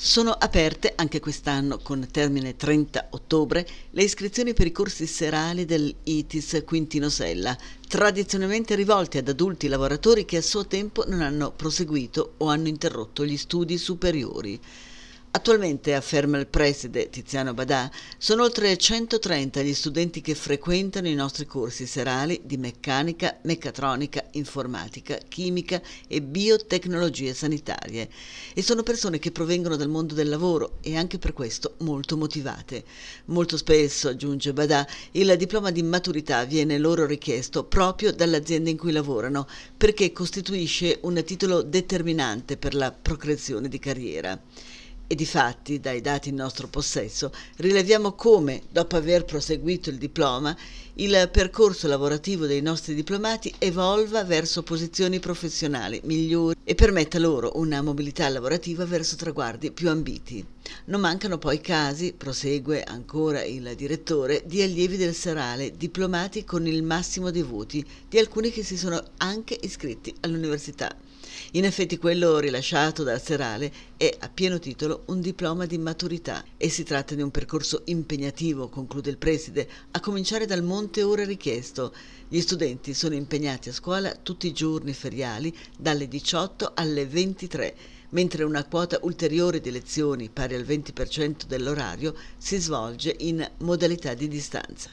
Sono aperte anche quest'anno, con termine 30 ottobre, le iscrizioni per i corsi serali dell'ITIS Quintino Sella, tradizionalmente rivolti ad adulti lavoratori che a suo tempo non hanno proseguito o hanno interrotto gli studi superiori. Attualmente, afferma il preside Tiziano Badà, sono oltre 130 gli studenti che frequentano i nostri corsi serali di meccanica, meccatronica, informatica, chimica e biotecnologie sanitarie e sono persone che provengono dal mondo del lavoro e anche per questo molto motivate. Molto spesso, aggiunge Badà, il diploma di maturità viene loro richiesto proprio dall'azienda in cui lavorano perché costituisce un titolo determinante per la procreazione di carriera. E difatti, dai dati in nostro possesso, rileviamo come, dopo aver proseguito il diploma, il percorso lavorativo dei nostri diplomati evolva verso posizioni professionali migliori e permetta loro una mobilità lavorativa verso traguardi più ambiti. Non mancano poi casi, prosegue ancora il direttore, di allievi del Serale diplomati con il massimo dei voti, di alcuni che si sono anche iscritti all'università. In effetti quello rilasciato dal Serale è a pieno titolo un diploma di maturità e si tratta di un percorso impegnativo, conclude il preside, a cominciare dal monte ora richiesto. Gli studenti sono impegnati a scuola tutti i giorni feriali dalle 18 alle 23 mentre una quota ulteriore di lezioni, pari al 20% dell'orario, si svolge in modalità di distanza.